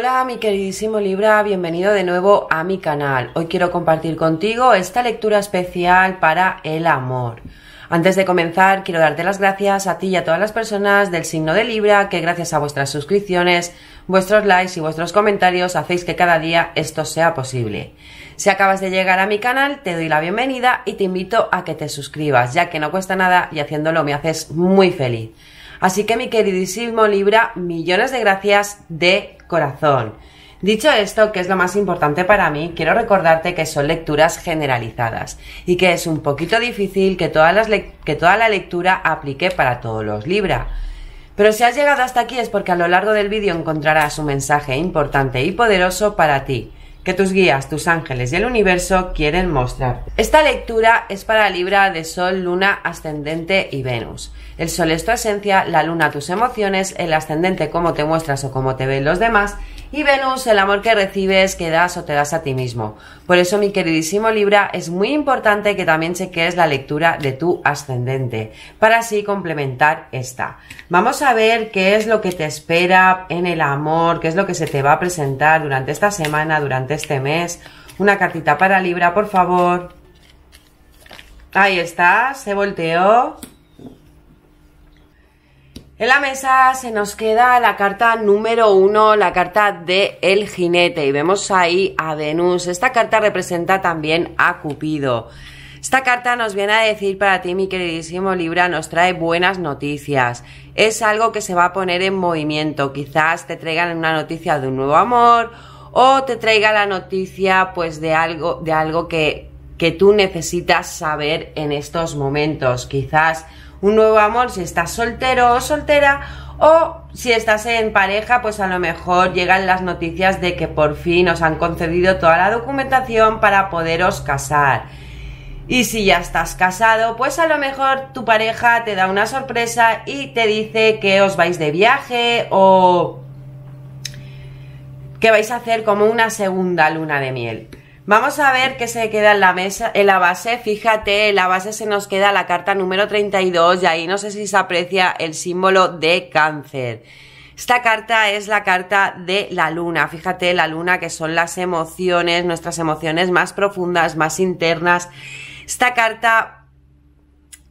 Hola mi queridísimo Libra, bienvenido de nuevo a mi canal. Hoy quiero compartir contigo esta lectura especial para el amor. Antes de comenzar, quiero darte las gracias a ti y a todas las personas del signo de Libra que gracias a vuestras suscripciones, vuestros likes y vuestros comentarios hacéis que cada día esto sea posible. Si acabas de llegar a mi canal, te doy la bienvenida y te invito a que te suscribas, ya que no cuesta nada y haciéndolo me haces muy feliz. Así que mi queridísimo Libra, millones de gracias de corazón. Dicho esto, que es lo más importante para mí, quiero recordarte que son lecturas generalizadas y que es un poquito difícil que, toda la lectura aplique para todos los Libra. Pero si has llegado hasta aquí es porque a lo largo del vídeo encontrarás un mensaje importante y poderoso para ti que tus guías, tus ángeles y el universo quieren mostrar. Esta lectura es para Libra de Sol, Luna, Ascendente y Venus. El Sol es tu esencia, la Luna tus emociones, el Ascendente cómo te muestras o cómo te ven los demás y Venus, el amor que recibes, que das o te das a ti mismo. Por eso, mi queridísimo Libra, es muy importante que también quedes la lectura de tu ascendente, para así complementar esta. Vamos a ver qué es lo que te espera en el amor, qué es lo que se te va a presentar durante esta semana, durante este mes. Una cartita para Libra, por favor. Ahí está, se volteó. En la mesa se nos queda la carta número uno, la carta de El Jinete, y vemos ahí a Venus. Esta carta representa también a Cupido. Esta carta nos viene a decir para ti, mi queridísimo Libra, nos trae buenas noticias. Es algo que se va a poner en movimiento. Quizás te traigan una noticia de un nuevo amor o te traiga la noticia pues de algo, de algo que, que tú necesitas saber en estos momentos. Quizás un nuevo amor si estás soltero o soltera o si estás en pareja, pues a lo mejor llegan las noticias de que por fin os han concedido toda la documentación para poderos casar. Y si ya estás casado, pues a lo mejor tu pareja te da una sorpresa y te dice que os vais de viaje o que vais a hacer como una segunda luna de miel. Vamos a ver qué se queda en la mesa, en la base. Fíjate, en la base se nos queda la carta número 32 y ahí no sé si se aprecia el símbolo de cáncer. Esta carta es la carta de la luna. Fíjate, la luna que son las emociones, nuestras emociones más profundas, más internas. Esta carta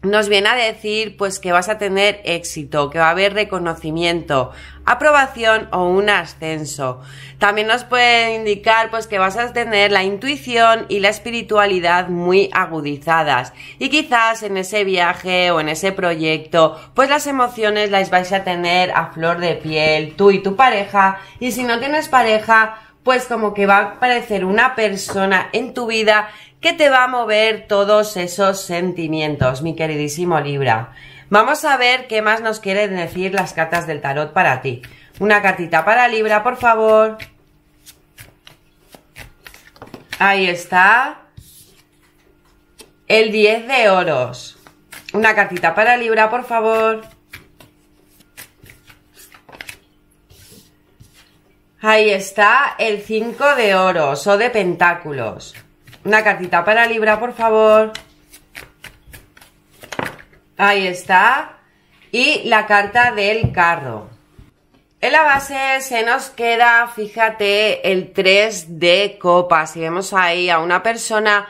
nos viene a decir pues que vas a tener éxito, que va a haber reconocimiento, aprobación o un ascenso. También nos puede indicar pues que vas a tener la intuición y la espiritualidad muy agudizadas y quizás en ese viaje o en ese proyecto pues las emociones las vais a tener a flor de piel tú y tu pareja y si no tienes pareja pues como que va a aparecer una persona en tu vida que te va a mover todos esos sentimientos, mi queridísimo Libra. Vamos a ver qué más nos quieren decir las cartas del tarot para ti. Una cartita para Libra, por favor. Ahí está. El 10 de oros. Una cartita para Libra, por favor. Ahí está el 5 de oros o de pentáculos. Una cartita para Libra, por favor. Ahí está. Y la carta del carro. En la base se nos queda, fíjate, el 3 de copas. Y vemos ahí a una persona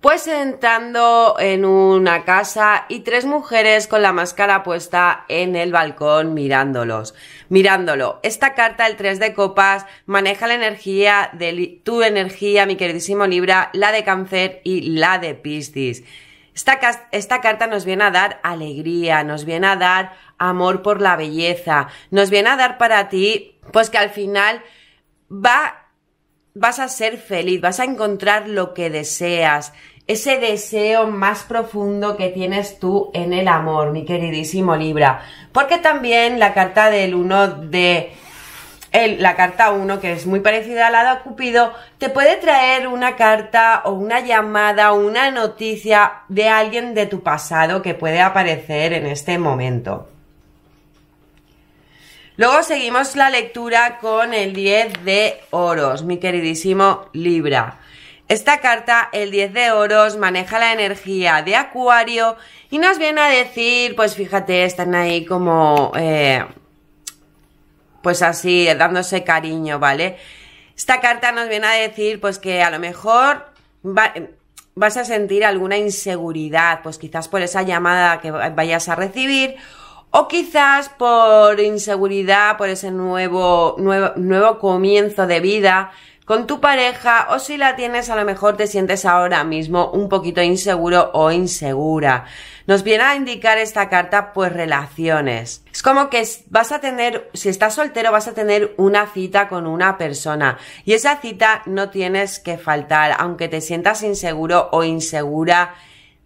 pues entrando en una casa y tres mujeres con la máscara puesta en el balcón mirándolos. Mirándolo. Esta carta, el tres de copas, maneja la energía de tu energía, mi queridísimo Libra, la de cáncer y la de Piscis. Esta, esta, carta nos viene a dar alegría, nos viene a dar amor por la belleza, nos viene a dar para ti, pues que al final va vas a ser feliz, vas a encontrar lo que deseas, ese deseo más profundo que tienes tú en el amor, mi queridísimo Libra. Porque también la carta del 1 de... la carta 1, que es muy parecida a la de Cupido, te puede traer una carta o una llamada o una noticia de alguien de tu pasado que puede aparecer en este momento. Luego seguimos la lectura con el 10 de oros, mi queridísimo Libra. Esta carta, el 10 de oros, maneja la energía de Acuario y nos viene a decir, pues fíjate, están ahí como, eh, pues así, dándose cariño, ¿vale? Esta carta nos viene a decir, pues que a lo mejor vas a sentir alguna inseguridad, pues quizás por esa llamada que vayas a recibir o quizás por inseguridad, por ese nuevo, nuevo, nuevo comienzo de vida, con tu pareja o si la tienes a lo mejor te sientes ahora mismo un poquito inseguro o insegura. Nos viene a indicar esta carta pues relaciones. Es como que vas a tener, si estás soltero vas a tener una cita con una persona y esa cita no tienes que faltar aunque te sientas inseguro o insegura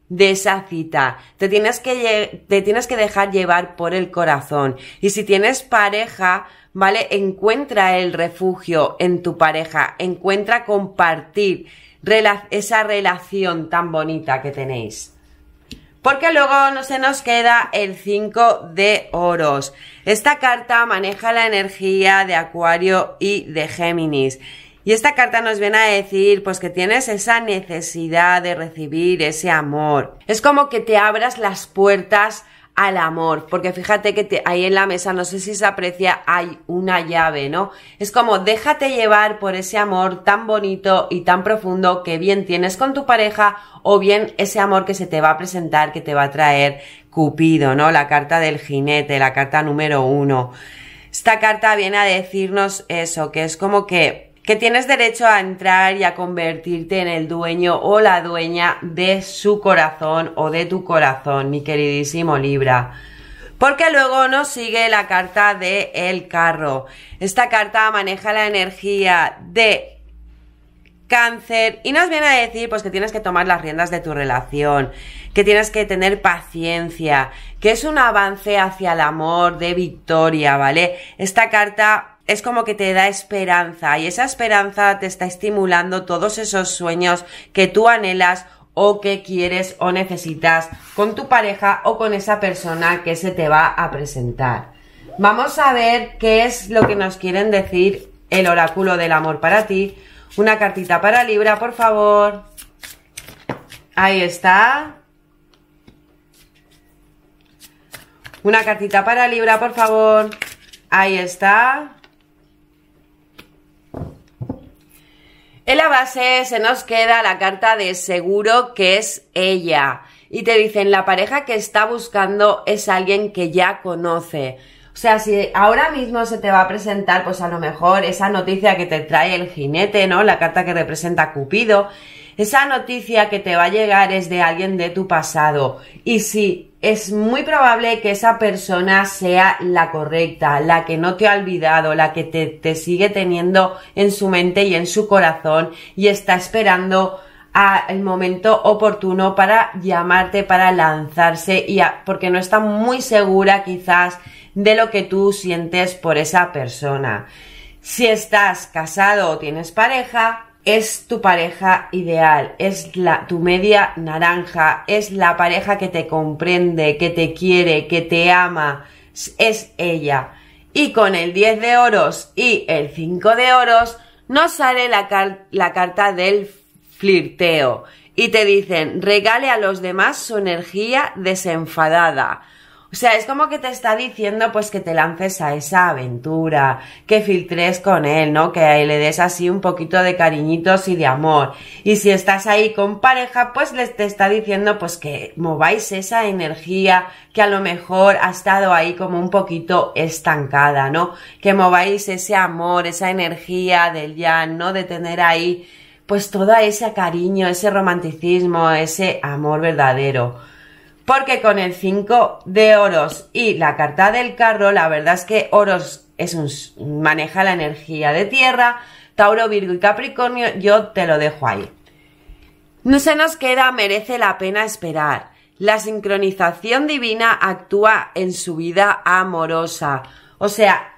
de esa cita. Te tienes que, te tienes que dejar llevar por el corazón. Y si tienes pareja, ¿vale? Encuentra el refugio en tu pareja. Encuentra compartir esa relación tan bonita que tenéis. Porque luego no se nos queda el 5 de oros. Esta carta maneja la energía de Acuario y de Géminis. Y esta carta nos viene a decir pues que tienes esa necesidad de recibir ese amor. Es como que te abras las puertas al amor, porque fíjate que ahí en la mesa, no sé si se aprecia, hay una llave, ¿no? Es como déjate llevar por ese amor tan bonito y tan profundo que bien tienes con tu pareja o bien ese amor que se te va a presentar, que te va a traer Cupido, ¿no? La carta del jinete, la carta número uno. Esta carta viene a decirnos eso, que es como que que tienes derecho a entrar y a convertirte en el dueño o la dueña de su corazón o de tu corazón, mi queridísimo Libra. Porque luego nos sigue la carta de el carro. Esta carta maneja la energía de cáncer y nos viene a decir pues que tienes que tomar las riendas de tu relación que tienes que tener paciencia, que es un avance hacia el amor de victoria, ¿vale? Esta carta es como que te da esperanza y esa esperanza te está estimulando todos esos sueños que tú anhelas o que quieres o necesitas con tu pareja o con esa persona que se te va a presentar. Vamos a ver qué es lo que nos quieren decir el oráculo del amor para ti. Una cartita para Libra, por favor. Ahí está. Una cartita para Libra, por favor. Ahí está. En la base se nos queda la carta de seguro que es ella. Y te dicen, la pareja que está buscando es alguien que ya conoce. O sea, si ahora mismo se te va a presentar, pues a lo mejor esa noticia que te trae el jinete, ¿no? La carta que representa Cupido. Esa noticia que te va a llegar es de alguien de tu pasado. Y sí, es muy probable que esa persona sea la correcta, la que no te ha olvidado, la que te sigue teniendo en su mente y en su corazón y está esperando el momento oportuno para llamarte, para lanzarse y porque no está muy segura quizás de lo que tú sientes por esa persona. Si estás casado o tienes pareja, es tu pareja ideal, es la, tu media naranja, es la pareja que te comprende, que te quiere, que te ama, es ella. Y con el 10 de oros y el 5 de oros nos sale la, la carta del flirteo. Y te dicen, regale a los demás su energía desenfadada. O sea, es como que te está diciendo pues que te lances a esa aventura, que filtres con él, ¿no? Que le des así un poquito de cariñitos y de amor. Y si estás ahí con pareja, pues les te está diciendo pues que mováis esa energía que a lo mejor ha estado ahí como un poquito estancada, ¿no? Que mováis ese amor, esa energía del ya, ¿no? De tener ahí pues todo ese cariño, ese romanticismo, ese amor verdadero. Porque con el 5 de oros y la carta del carro, la verdad es que oros es un, maneja la energía de tierra, Tauro, Virgo y Capricornio, yo te lo dejo ahí. No se nos queda, merece la pena esperar. La sincronización divina actúa en su vida amorosa. O sea,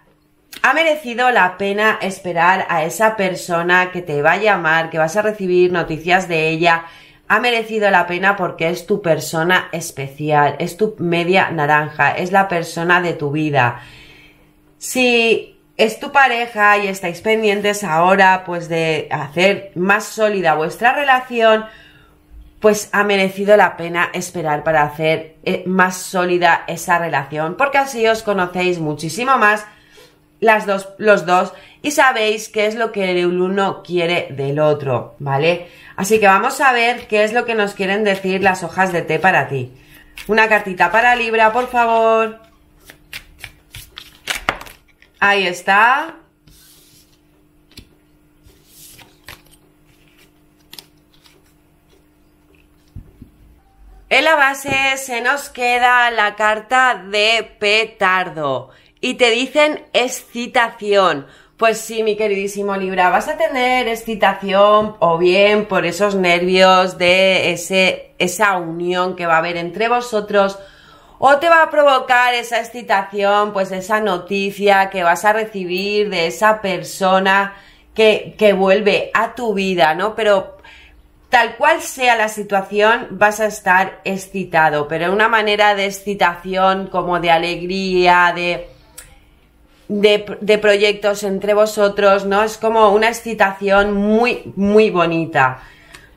ha merecido la pena esperar a esa persona que te va a llamar, que vas a recibir noticias de ella. Ha merecido la pena porque es tu persona especial, es tu media naranja, es la persona de tu vida. Si es tu pareja y estáis pendientes ahora pues de hacer más sólida vuestra relación, pues ha merecido la pena esperar para hacer eh, más sólida esa relación, porque así os conocéis muchísimo más las dos, los dos y sabéis qué es lo que el uno quiere del otro, ¿vale? Así que vamos a ver qué es lo que nos quieren decir las hojas de té para ti. Una cartita para Libra, por favor. Ahí está. En la base se nos queda la carta de petardo y te dicen excitación. Pues sí, mi queridísimo Libra, vas a tener excitación o bien por esos nervios de ese, esa unión que va a haber entre vosotros o te va a provocar esa excitación, pues esa noticia que vas a recibir de esa persona que, que vuelve a tu vida, ¿no? Pero tal cual sea la situación, vas a estar excitado, pero una manera de excitación como de alegría, de de, proyectos entre vosotros, ¿no? Es como una excitación muy, muy bonita.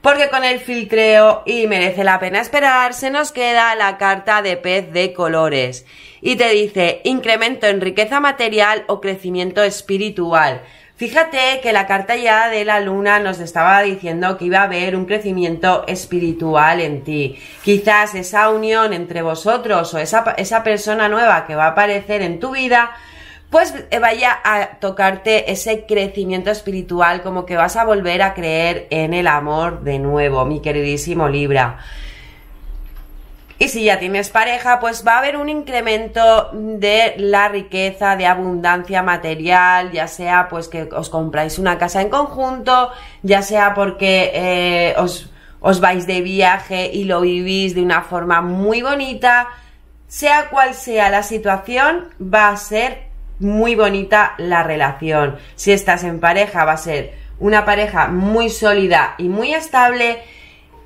Porque con el filtreo y merece la pena esperar, se nos queda la carta de pez de colores. Y te dice incremento en riqueza material o crecimiento espiritual. Fíjate que la carta ya de la luna nos estaba diciendo que iba a haber un crecimiento espiritual en ti. Quizás esa unión entre vosotros o esa, esa persona nueva que va a aparecer en tu vida pues eh, vaya a tocarte ese crecimiento espiritual, como que vas a volver a creer en el amor de nuevo, mi queridísimo Libra. Y si ya tienes pareja, pues va a haber un incremento de la riqueza, de abundancia material, ya sea pues que os compráis una casa en conjunto, ya sea porque eh, os, os vais de viaje y lo vivís de una forma muy bonita, sea cual sea la situación, va a ser muy bonita la relación. Si estás en pareja, va a ser una pareja muy sólida y muy estable.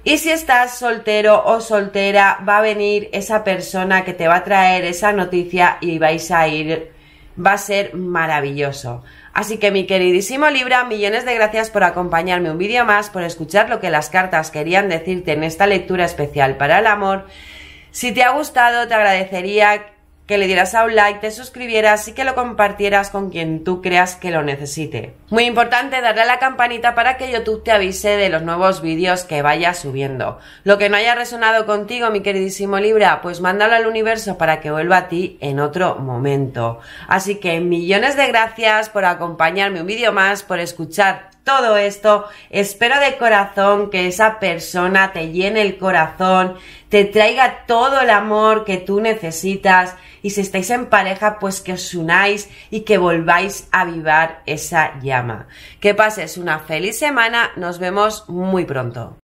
Y si estás soltero o soltera, va a venir esa persona que te va a traer esa noticia y vais a ir, va a ser maravilloso. Así que mi queridísimo Libra, millones de gracias por acompañarme un vídeo más, por escuchar lo que las cartas querían decirte en esta lectura especial para el amor. Si te ha gustado, te agradecería que le dieras a un like, te suscribieras y que lo compartieras con quien tú creas que lo necesite. Muy importante darle a la campanita para que YouTube te avise de los nuevos vídeos que vaya subiendo. Lo que no haya resonado contigo, mi queridísimo Libra, pues mándalo al universo para que vuelva a ti en otro momento. Así que millones de gracias por acompañarme un vídeo más, por escuchar todo esto. Espero de corazón que esa persona te llene el corazón, te traiga todo el amor que tú necesitas y si estáis en pareja, pues que os unáis y que volváis a vivar esa llama. Que pases una feliz semana, nos vemos muy pronto.